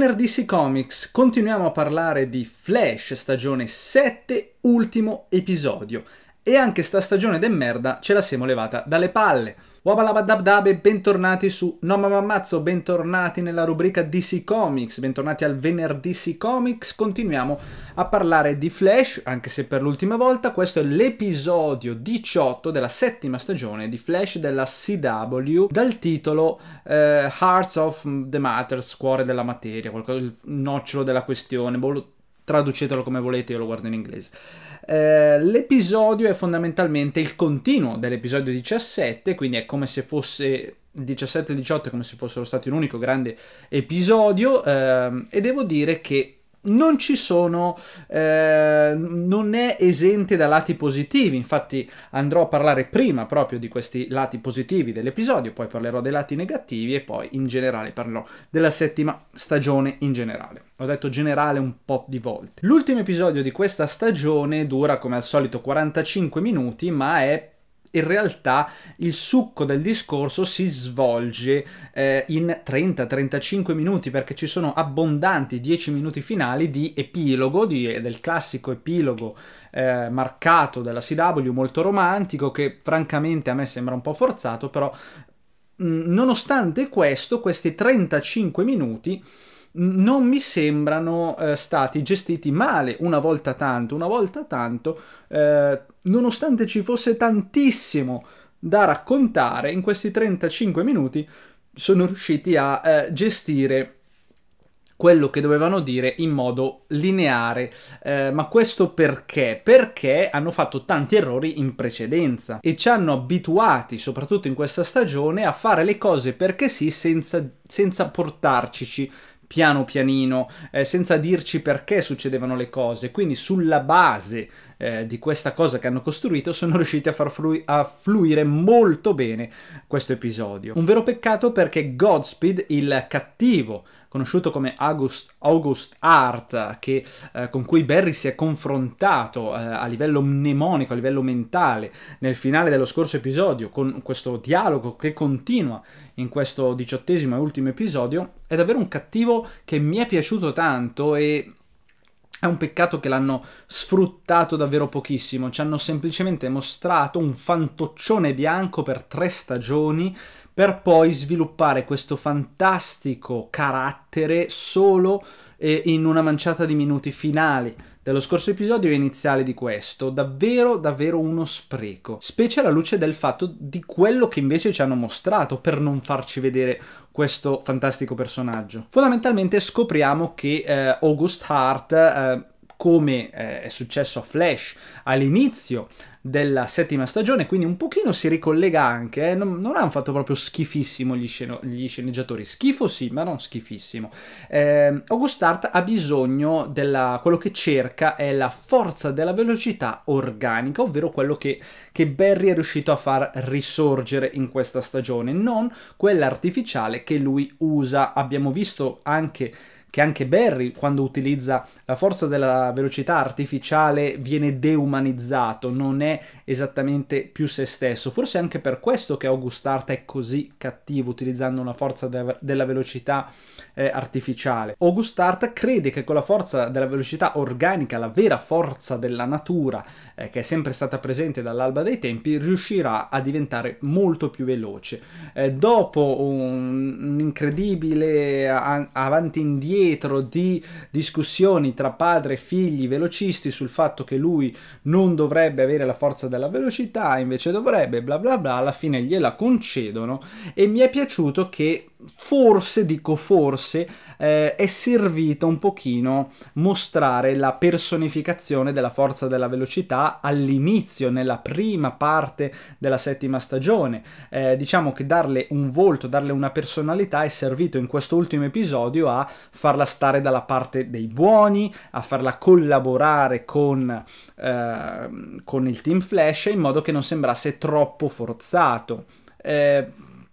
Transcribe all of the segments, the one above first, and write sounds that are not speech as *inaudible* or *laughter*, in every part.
Venerdì Comics continuiamo a parlare di Flash stagione 7, ultimo episodio. E anche sta stagione de merda ce la siamo levata dalle palle. Wabalabadabdab e bentornati su No Mamma bentornati nella rubrica DC Comics, bentornati al venerdì DC Comics, continuiamo a parlare di Flash, anche se per l'ultima volta, questo è l'episodio 18 della settima stagione di Flash della CW dal titolo eh, Hearts of the Matters, cuore della materia, qualcosa, il nocciolo della questione, boh, traducetelo come volete, io lo guardo in inglese. Eh, l'episodio è fondamentalmente il continuo dell'episodio 17, quindi è come se fosse 17 e 18 come se fossero stati un unico grande episodio ehm, e devo dire che non ci sono, eh, non è esente da lati positivi, infatti andrò a parlare prima proprio di questi lati positivi dell'episodio, poi parlerò dei lati negativi e poi in generale parlerò della settima stagione in generale. Ho detto generale un po' di volte. L'ultimo episodio di questa stagione dura come al solito 45 minuti, ma è in realtà il succo del discorso si svolge eh, in 30-35 minuti perché ci sono abbondanti 10 minuti finali di epilogo, di, del classico epilogo eh, marcato della CW, molto romantico, che francamente a me sembra un po' forzato, però mh, mm, nonostante questo, questi 35 minuti non mi sembrano eh, stati gestiti male una volta tanto, una volta tanto eh, nonostante ci fosse tantissimo da raccontare, in questi 35 minuti sono riusciti a eh, gestire quello che dovevano dire in modo lineare. Eh, ma questo perché? Perché hanno fatto tanti errori in precedenza e ci hanno abituati, soprattutto in questa stagione, a fare le cose perché sì, senza, senza portarcici piano pianino, eh, senza dirci perché succedevano le cose. Quindi sulla base eh, di questa cosa che hanno costruito sono riusciti a far flu a fluire molto bene questo episodio. Un vero peccato perché Godspeed, il cattivo, conosciuto come August, August Art, che, eh, con cui Barry si è confrontato eh, a livello mnemonico, a livello mentale, nel finale dello scorso episodio, con questo dialogo che continua in questo diciottesimo e ultimo episodio, è davvero un cattivo che mi è piaciuto tanto e è un peccato che l'hanno sfruttato davvero pochissimo, ci hanno semplicemente mostrato un fantoccione bianco per tre stagioni per poi sviluppare questo fantastico carattere solo eh, in una manciata di minuti finali dello scorso episodio iniziale di questo, davvero davvero uno spreco, specie alla luce del fatto di quello che invece ci hanno mostrato per non farci vedere questo fantastico personaggio. Fondamentalmente scopriamo che eh, August Hart eh, come eh, è successo a Flash all'inizio della settima stagione, quindi un pochino si ricollega anche, eh? non, non, hanno fatto proprio schifissimo gli, sceno, gli, sceneggiatori, schifo sì, ma non schifissimo. Eh, August Art ha bisogno della, quello che cerca è la forza della velocità organica, ovvero quello che, che Barry è riuscito a far risorgere in questa stagione, non quella artificiale che lui usa. Abbiamo visto anche che anche Barry, quando utilizza la forza della velocità artificiale, viene deumanizzato, non è esattamente più se stesso. Forse è anche per questo che Augustart è così cattivo utilizzando una forza de della velocità eh, artificiale. Augustart crede che con la forza della velocità organica, la vera forza della natura, eh, che è sempre stata presente dall'alba dei tempi, riuscirà a diventare molto più veloce. Eh, dopo un, un incredibile avanti e indietro, dietro di discussioni tra padre e figli velocisti sul fatto che lui non dovrebbe avere la forza della velocità, invece dovrebbe, bla bla bla, alla fine gliela concedono e mi è piaciuto che forse, dico forse, eh, è servita un pochino mostrare la personificazione della forza della velocità all'inizio, nella prima parte della settima stagione. Eh, diciamo che darle un volto, darle una personalità è servito in questo ultimo episodio a farla stare dalla parte dei buoni, a farla collaborare con, eh, con il Team Flash in modo che non sembrasse troppo forzato. Eh,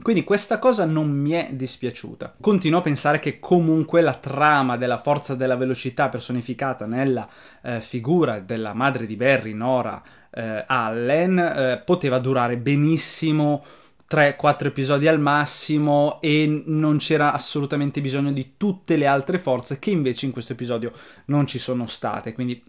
quindi questa cosa non mi è dispiaciuta. Continuo a pensare che comunque la trama della forza della velocità personificata nella eh, figura della madre di Barry, Nora eh, Allen, eh, poteva durare benissimo 3-4 episodi al massimo e non c'era assolutamente bisogno di tutte le altre forze che invece in questo episodio non ci sono state. Quindi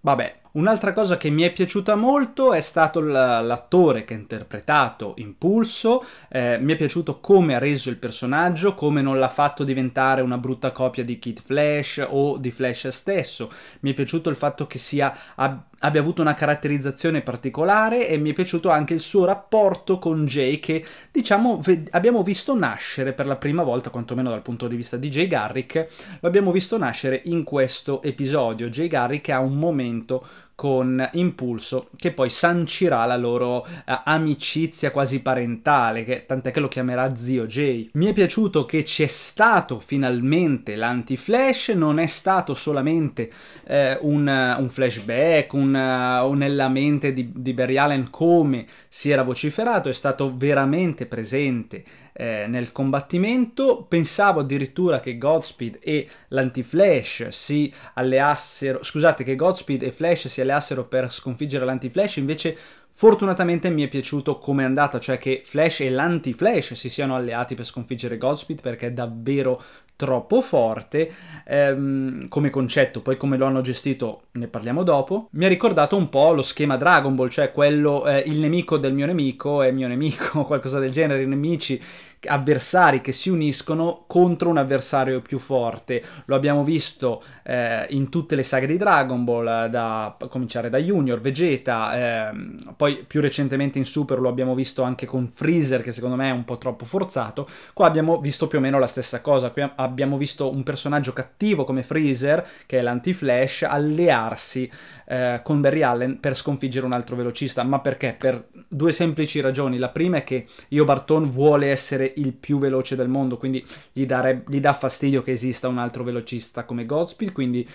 vabbè, Un'altra cosa che mi è piaciuta molto è stato l'attore che ha interpretato Impulso, eh, mi è piaciuto come ha reso il personaggio, come non l'ha fatto diventare una brutta copia di Kid Flash o di Flash stesso, mi è piaciuto il fatto che sia, ab abbia avuto una caratterizzazione particolare e mi è piaciuto anche il suo rapporto con Jay che diciamo abbiamo visto nascere per la prima volta, quantomeno dal punto di vista di Jay Garrick, lo abbiamo visto nascere in questo episodio. Jay Garrick ha un momento con Impulso, che poi sancirà la loro eh, amicizia quasi parentale, che, tant'è che lo chiamerà zio Jay. Mi è piaciuto che c'è stato finalmente l'anti-flash, non è stato solamente eh, un, un, flashback, un, eh, uh, nella mente di, di Barry Allen come si era vociferato, è stato veramente presente eh, nel combattimento. Pensavo addirittura che Godspeed e l'Anti-Flash si alleassero, scusate, che Godspeed e Flash si alleassero per sconfiggere l'Anti-Flash, invece Fortunatamente mi è piaciuto come è andata, cioè che Flash e l'anti-Flash si siano alleati per sconfiggere Godspeed perché è davvero troppo forte ehm, come concetto, poi come lo hanno gestito ne parliamo dopo, mi ha ricordato un po' lo schema Dragon Ball, cioè quello eh, il nemico del mio nemico è mio nemico, *laughs* qualcosa del genere, i nemici avversari che si uniscono contro un avversario più forte. Lo abbiamo visto eh, in tutte le saghe di Dragon Ball, eh, da, a cominciare da Junior, Vegeta, ehm, poi più recentemente in Super lo abbiamo visto anche con Freezer che secondo me è un po' troppo forzato. Qua abbiamo visto più o meno la stessa cosa, qui abbiamo visto un personaggio cattivo come Freezer, che è l'anti-Flash, allearsi eh, con Barry Allen per sconfiggere un altro velocista, ma perché? Per due semplici ragioni. La prima è che Io Barton vuole essere il più veloce del mondo, quindi gli, dare, gli dà fastidio che esista un altro velocista come Godspeed, quindi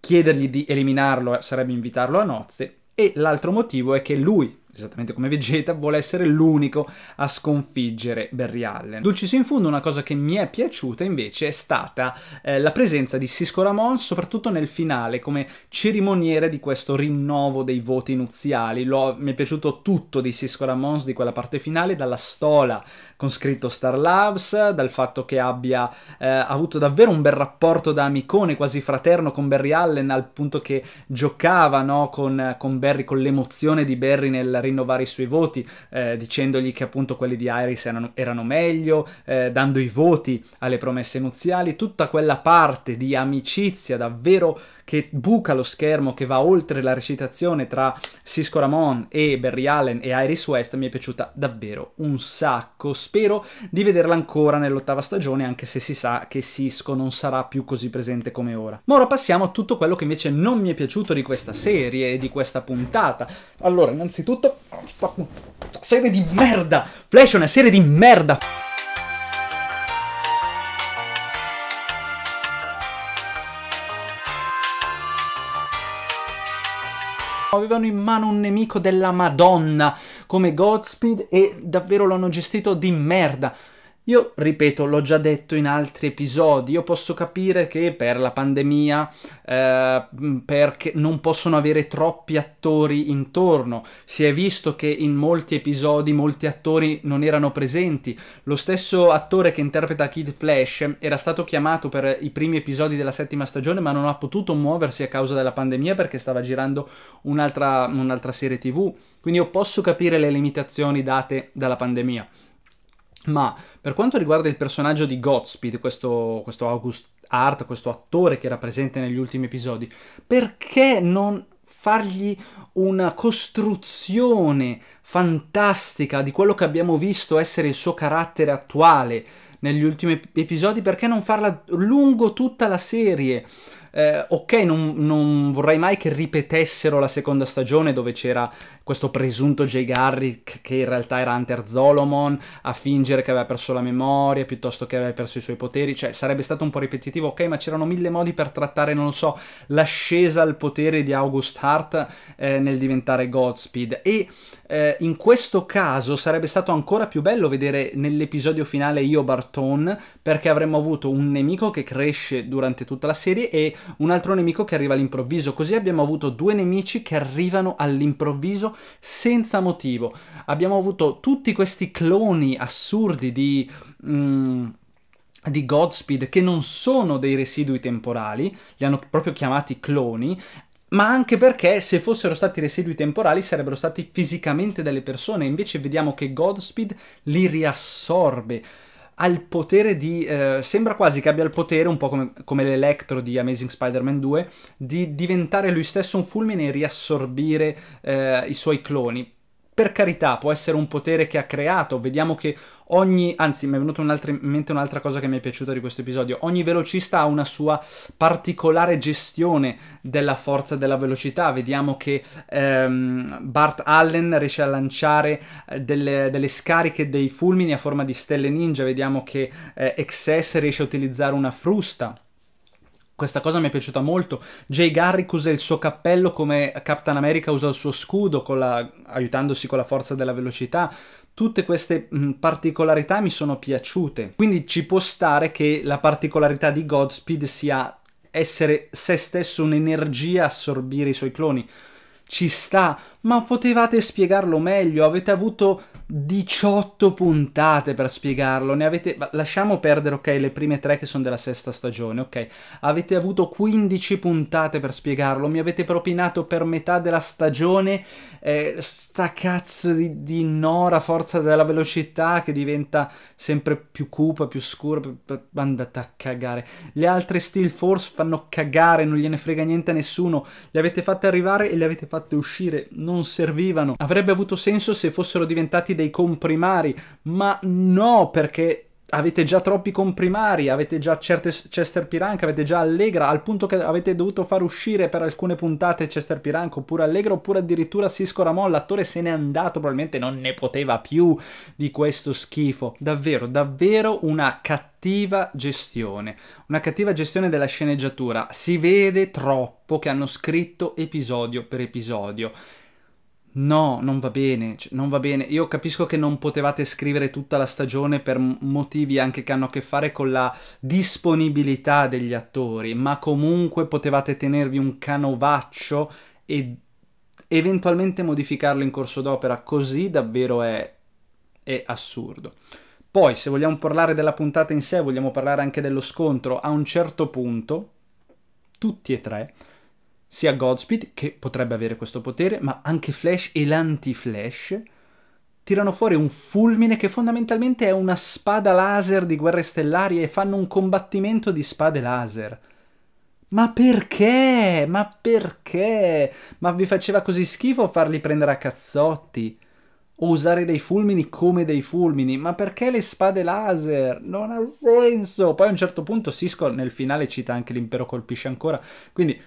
chiedergli di eliminarlo sarebbe invitarlo a nozze. E l'altro motivo è che lui esattamente come Vegeta, vuole essere l'unico a sconfiggere Barry Allen. Dulcis in fondo una cosa che mi è piaciuta invece è stata eh, la presenza di Sisko Ramon soprattutto nel finale come cerimoniere di questo rinnovo dei voti nuziali. L'ho, mi è piaciuto tutto di Sisko Ramon di quella parte finale, dalla stola con scritto Star Labs, dal fatto che abbia eh, avuto davvero un bel rapporto da amicone, quasi fraterno con Barry Allen al punto che giocava no, con, con Barry, con l'emozione di Barry nel rinnovare i suoi voti eh, dicendogli che appunto quelli di Iris erano, erano meglio, eh, dando i voti alle promesse nuziali, tutta quella parte di amicizia davvero che buca lo schermo, che va oltre la recitazione tra Cisco Ramon e Barry Allen e Iris West mi è piaciuta davvero un sacco. Spero di vederla ancora nell'ottava stagione, anche se si sa che Cisco non sarà più così presente come ora. Ma ora passiamo a tutto quello che invece non mi è piaciuto di questa serie e di questa puntata. Allora, innanzitutto sto... serie di merda! Flash è una serie di merda! Avevano in mano un nemico della Madonna come Godspeed e davvero l'hanno gestito di merda. Io ripeto, l'ho già detto in altri episodi, io posso capire che per la pandemia eh, perché non possono avere troppi attori intorno, si è visto che in molti episodi molti attori non erano presenti, lo stesso attore che interpreta Kid Flash era stato chiamato per i primi episodi della settima stagione ma non ha potuto muoversi a causa della pandemia perché stava girando un'altra, un'altra serie tv, quindi io posso capire le limitazioni date dalla pandemia. Ma per quanto riguarda il personaggio di Godspeed, questo, questo August Art, questo attore che era presente negli ultimi episodi, perché non fargli una costruzione fantastica di quello che abbiamo visto essere il suo carattere attuale negli ultimi episodi, perché non farla lungo tutta la serie? Eh, ok, non, non, vorrei mai che ripetessero la seconda stagione dove c'era questo presunto Jay Garrick che in realtà era Hunter Zolomon a fingere che aveva perso la memoria piuttosto che aveva perso i suoi poteri, cioè sarebbe stato un po' ripetitivo, ok, ma c'erano mille modi per trattare, non lo so, l'ascesa al potere di August Hart eh, nel diventare Godspeed e eh, in questo caso sarebbe stato ancora più bello vedere nell'episodio finale io Barton perché avremmo avuto un nemico che cresce durante tutta la serie e un altro nemico che arriva all'improvviso, così abbiamo avuto due nemici che arrivano all'improvviso senza motivo. Abbiamo avuto tutti questi cloni assurdi di... Mm, di Godspeed che non sono dei residui temporali, li hanno proprio chiamati cloni, ma anche perché se fossero stati residui temporali sarebbero stati fisicamente delle persone, invece vediamo che Godspeed li riassorbe ha il potere di... Eh, sembra quasi che abbia il potere, un po' come, come l'Electro di Amazing Spider-Man 2, di diventare lui stesso un fulmine e riassorbire eh, i suoi cloni per carità, può essere un potere che ha creato. Vediamo che ogni. Anzi, mi è venuta in mente un'altra cosa che mi è piaciuta di questo episodio. Ogni velocista ha una sua particolare gestione della forza della velocità. Vediamo che ehm, Bart Allen riesce a lanciare eh, delle, delle, scariche dei fulmini a forma di stelle ninja. Vediamo che eh, XS riesce a utilizzare una frusta. Questa cosa mi è piaciuta molto. Jay Garrick usa il suo cappello come Captain America usa il suo scudo, con la, aiutandosi con la forza della velocità. Tutte queste mh, mm, particolarità mi sono piaciute. Quindi ci può stare che la particolarità di Godspeed sia essere se stesso un'energia a assorbire i suoi cloni ci sta, ma potevate spiegarlo meglio, avete avuto 18 puntate per spiegarlo, ne avete... lasciamo perdere, ok, le prime tre che sono della sesta stagione, ok, avete avuto 15 puntate per spiegarlo, mi avete propinato per metà della stagione eh, sta cazzo di, di Nora, forza della velocità, che diventa sempre più cupa, più scura, andate a cagare, le altre Steel Force fanno cagare, non gliene frega niente a nessuno, le avete fatte arrivare e le avete fatte fatte uscire non servivano. Avrebbe avuto senso se fossero diventati dei comprimari, ma no, perché avete già troppi comprimari, avete già certe, Chester Pirank, avete già Allegra, al punto che avete dovuto far uscire per alcune puntate Chester Piranha oppure Allegra, oppure addirittura Sisko Ramon, l'attore se n'è andato, probabilmente non ne poteva più di questo schifo. Davvero, davvero una cattiva gestione, una cattiva gestione della sceneggiatura. Si vede troppo che hanno scritto episodio per episodio. No, non va bene, cioè, non va bene. Io capisco che non potevate scrivere tutta la stagione per motivi anche che hanno a che fare con la disponibilità degli attori, ma comunque potevate tenervi un canovaccio e eventualmente modificarlo in corso d'opera, così davvero è, è assurdo. Poi, se vogliamo parlare della puntata in sé, vogliamo parlare anche dello scontro, a un certo punto, tutti e tre, sia Godspeed, che potrebbe avere questo potere, ma anche Flash e l'anti-Flash, tirano fuori un fulmine che fondamentalmente è una spada laser di guerre stellari e fanno un combattimento di spade laser. Ma perché? Ma perché? Ma vi faceva così schifo farli prendere a cazzotti? O usare dei fulmini come dei fulmini? Ma perché le spade laser? Non ha senso! Poi a un certo punto Cisco nel finale cita anche l'impero colpisce ancora, quindi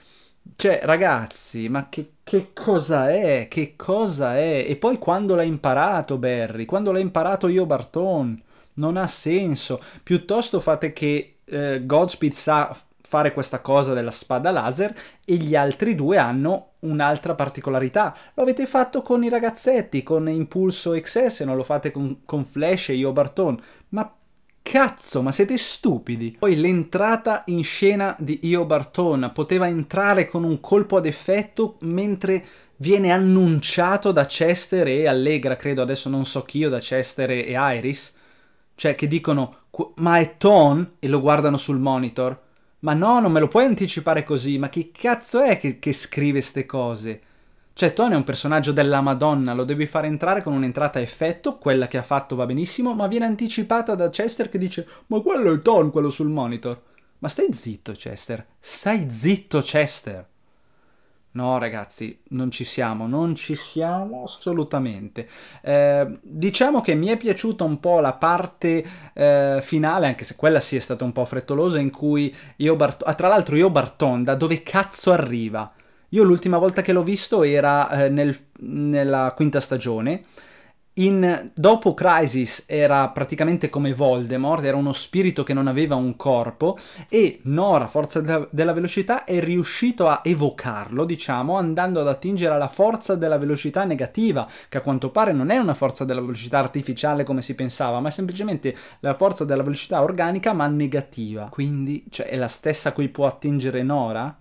cioè, ragazzi, ma che, che, cosa è? Che cosa è? E poi quando l'ha imparato Barry? Quando l'ha imparato io Barton? Non ha senso. Piuttosto fate che eh, Godspeed sa fare questa cosa della spada laser e gli altri due hanno un'altra particolarità. Lo avete fatto con i ragazzetti, con Impulso XS, non lo fate con, con Flash e io Barton. Ma Cazzo, ma siete stupidi! Poi l'entrata in scena di Io Barton poteva entrare con un colpo ad effetto mentre viene annunciato da Chester e Allegra, credo adesso non so chi, io, da Chester e Iris, cioè che dicono ma è Ton e lo guardano sul monitor. Ma no, non me lo puoi anticipare così, ma chi cazzo è che, che scrive queste cose? Cioè, Tony è un personaggio della Madonna, lo devi fare entrare con un'entrata a effetto, quella che ha fatto va benissimo, ma viene anticipata da Chester che dice «Ma quello è Tony, quello sul monitor». Ma stai zitto, Chester. Stai zitto, Chester. No, ragazzi, non ci siamo, non ci siamo assolutamente. Eh, diciamo che mi è piaciuta un po' la parte eh, finale, anche se quella sì è stata un po' frettolosa, in cui io Barton... Ah, tra l'altro io Barton, da dove cazzo arriva? Io l'ultima volta che l'ho visto era eh, nel, nella quinta stagione. In, dopo Crisis era praticamente come Voldemort, era uno spirito che non aveva un corpo e Nora, forza de- della velocità, è riuscito a evocarlo, diciamo, andando ad attingere alla forza della velocità negativa, che a quanto pare non è una forza della velocità artificiale come si pensava, ma è semplicemente la forza della velocità organica ma negativa. Quindi, cioè, è la stessa a cui può attingere Nora?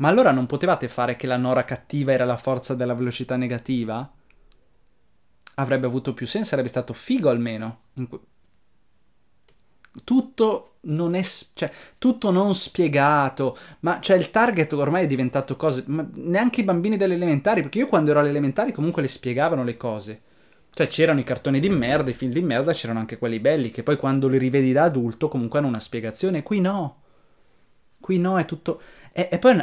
Ma allora non potevate fare che la Nora cattiva era la forza della velocità negativa? Avrebbe avuto più senso, sarebbe stato figo almeno. Tutto non, è, cioè, tutto non spiegato, ma cioè, il target ormai è diventato cose, neanche i bambini delle elementari, perché io quando ero alle elementari comunque le spiegavano le cose. Cioè c'erano i cartoni di merda, i film di merda, c'erano anche quelli belli, che poi quando li rivedi da adulto comunque hanno una spiegazione, qui no. Qui no, è tutto... E, e poi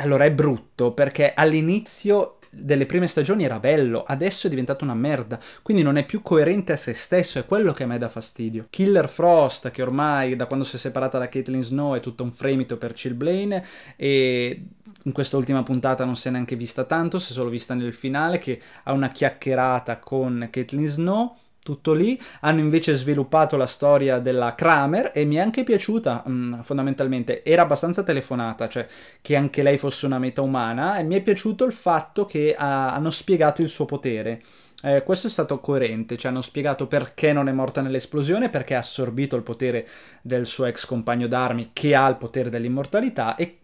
allora è brutto perché all'inizio delle prime stagioni era bello, adesso è diventato una merda, quindi non è più coerente a se stesso, è quello che a me dà fastidio. Killer Frost, che ormai da quando si è separata da Caitlyn Snow è tutto un fremito per Chilblain e in quest'ultima puntata non si è neanche vista tanto, si è solo vista nel finale, che ha una chiacchierata con Caitlyn Snow, tutto lì. Hanno invece sviluppato la storia della Kramer e mi è anche piaciuta mh, mm, fondamentalmente. Era abbastanza telefonata, cioè che anche lei fosse una meta umana e mi è piaciuto il fatto che ha, ah, hanno spiegato il suo potere. Eh, questo è stato coerente, ci cioè hanno spiegato perché non è morta nell'esplosione, perché ha assorbito il potere del suo ex compagno d'armi che ha il potere dell'immortalità e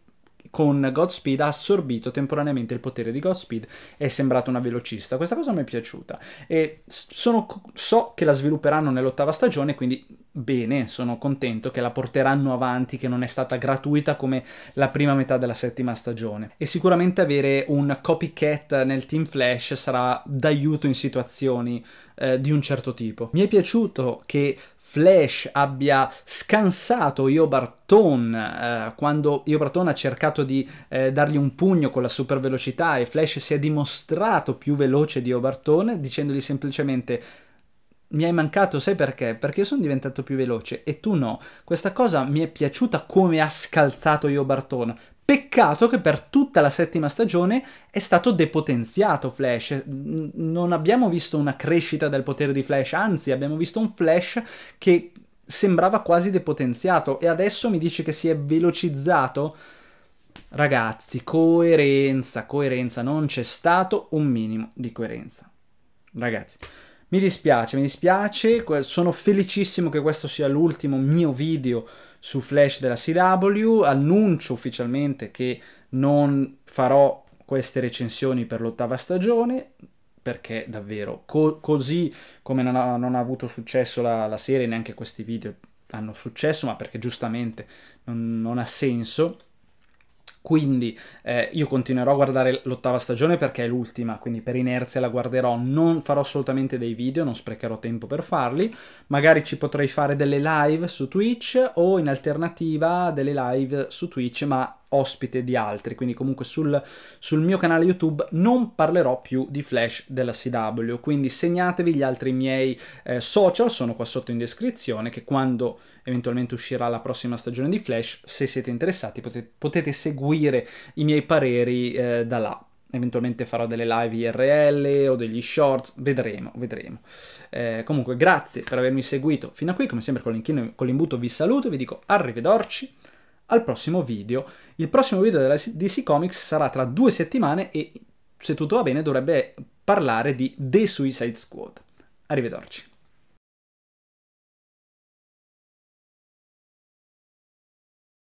con Godspeed ha assorbito temporaneamente il potere di Godspeed e è sembrata una velocista. Questa cosa mi è piaciuta e sono, so che la svilupperanno nell'ottava stagione, quindi bene, sono contento che la porteranno avanti, che non è stata gratuita come la prima metà della settima stagione. E sicuramente avere un copycat nel Team Flash sarà d'aiuto in situazioni eh, di un certo tipo. Mi è piaciuto che Flash abbia scansato Iobarton eh, quando Io Iobarton ha cercato di eh, dargli un pugno con la super velocità e Flash si è dimostrato più veloce di Io Iobarton dicendogli semplicemente mi hai mancato, sai perché? Perché io sono diventato più veloce e tu no. Questa cosa mi è piaciuta come ha scalzato Io Iobarton Peccato che per tutta la settima stagione è stato depotenziato Flash, non abbiamo visto una crescita del potere di Flash, anzi abbiamo visto un Flash che sembrava quasi depotenziato e adesso mi dice che si è velocizzato. Ragazzi, coerenza, coerenza, non c'è stato un minimo di coerenza. Ragazzi, mi dispiace, mi dispiace, sono felicissimo che questo sia l'ultimo mio video su Flash della CW, annuncio ufficialmente che non farò queste recensioni per l'ottava stagione, perché davvero co così come non ha, non ha avuto successo la, la, serie, neanche questi video hanno successo, ma perché giustamente non, non ha senso. Quindi eh, io continuerò a guardare l'ottava stagione perché è l'ultima, quindi per inerzia la guarderò, non farò assolutamente dei video, non sprecherò tempo per farli, magari ci potrei fare delle live su Twitch o in alternativa delle live su Twitch, ma ospite di altri, quindi comunque sul, sul mio canale YouTube non parlerò più di Flash della CW, quindi segnatevi gli altri miei eh, social, sono qua sotto in descrizione, che quando eventualmente uscirà la prossima stagione di Flash, se siete interessati potete, potete seguire i miei pareri eh, da là eventualmente farò delle live IRL o degli shorts, vedremo, vedremo. Eh, comunque grazie per avermi seguito fino a qui, come sempre con l'imbuto vi saluto, e vi dico arrivederci al prossimo video. Il prossimo video della DC Comics sarà tra due settimane e se tutto va bene dovrebbe parlare di The Suicide Squad. Arrivederci.